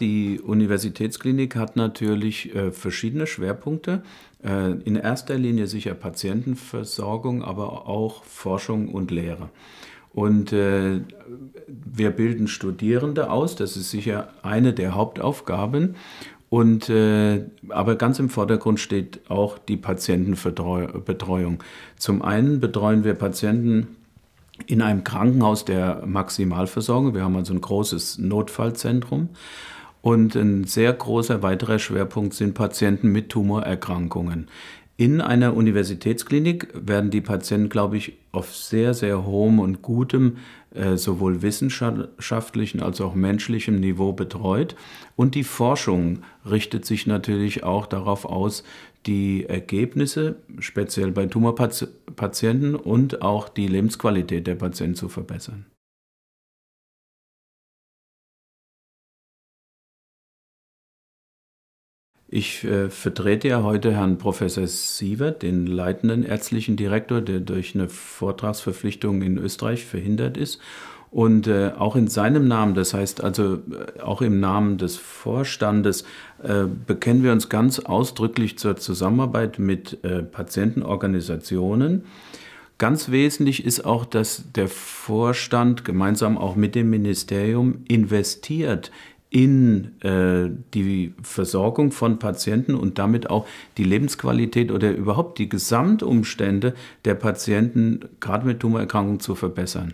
Die Universitätsklinik hat natürlich äh, verschiedene Schwerpunkte. Äh, in erster Linie sicher Patientenversorgung, aber auch Forschung und Lehre. Und äh, wir bilden Studierende aus, das ist sicher eine der Hauptaufgaben. Und, aber ganz im Vordergrund steht auch die Patientenbetreuung. Zum einen betreuen wir Patienten in einem Krankenhaus der Maximalversorgung. Wir haben also ein großes Notfallzentrum. Und ein sehr großer weiterer Schwerpunkt sind Patienten mit Tumorerkrankungen. In einer Universitätsklinik werden die Patienten, glaube ich, auf sehr, sehr hohem und gutem, äh, sowohl wissenschaftlichen als auch menschlichem Niveau betreut. Und die Forschung richtet sich natürlich auch darauf aus, die Ergebnisse, speziell bei Tumorpatienten und auch die Lebensqualität der Patienten zu verbessern. Ich äh, vertrete ja heute Herrn Professor Sievert, den leitenden ärztlichen Direktor, der durch eine Vortragsverpflichtung in Österreich verhindert ist. Und äh, auch in seinem Namen, das heißt also äh, auch im Namen des Vorstandes, äh, bekennen wir uns ganz ausdrücklich zur Zusammenarbeit mit äh, Patientenorganisationen. Ganz wesentlich ist auch, dass der Vorstand gemeinsam auch mit dem Ministerium investiert in äh, die Versorgung von Patienten und damit auch die Lebensqualität oder überhaupt die Gesamtumstände der Patienten, gerade mit Tumorerkrankungen, zu verbessern.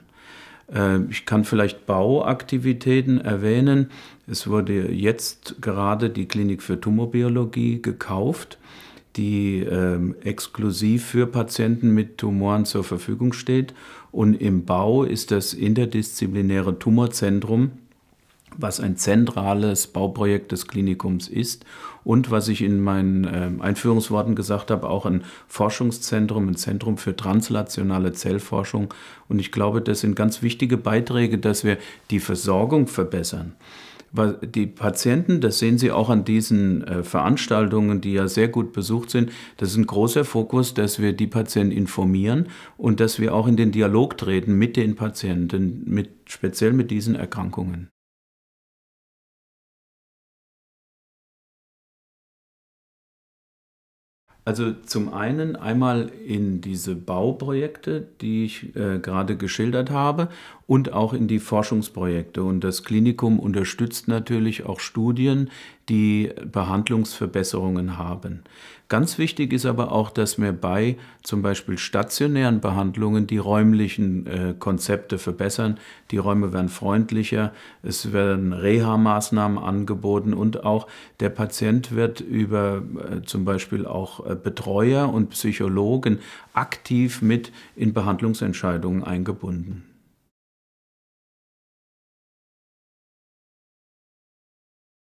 Äh, ich kann vielleicht Bauaktivitäten erwähnen. Es wurde jetzt gerade die Klinik für Tumorbiologie gekauft, die äh, exklusiv für Patienten mit Tumoren zur Verfügung steht. Und im Bau ist das interdisziplinäre Tumorzentrum was ein zentrales Bauprojekt des Klinikums ist und was ich in meinen ähm, Einführungsworten gesagt habe, auch ein Forschungszentrum, ein Zentrum für translationale Zellforschung. Und ich glaube, das sind ganz wichtige Beiträge, dass wir die Versorgung verbessern. Die Patienten, das sehen Sie auch an diesen äh, Veranstaltungen, die ja sehr gut besucht sind, das ist ein großer Fokus, dass wir die Patienten informieren und dass wir auch in den Dialog treten mit den Patienten, mit, speziell mit diesen Erkrankungen. Also zum einen einmal in diese Bauprojekte, die ich äh, gerade geschildert habe und auch in die Forschungsprojekte. Und das Klinikum unterstützt natürlich auch Studien, die Behandlungsverbesserungen haben. Ganz wichtig ist aber auch, dass wir bei zum Beispiel stationären Behandlungen die räumlichen äh, Konzepte verbessern. Die Räume werden freundlicher, es werden Reha-Maßnahmen angeboten und auch der Patient wird über äh, zum Beispiel auch äh, Betreuer und Psychologen aktiv mit in Behandlungsentscheidungen eingebunden.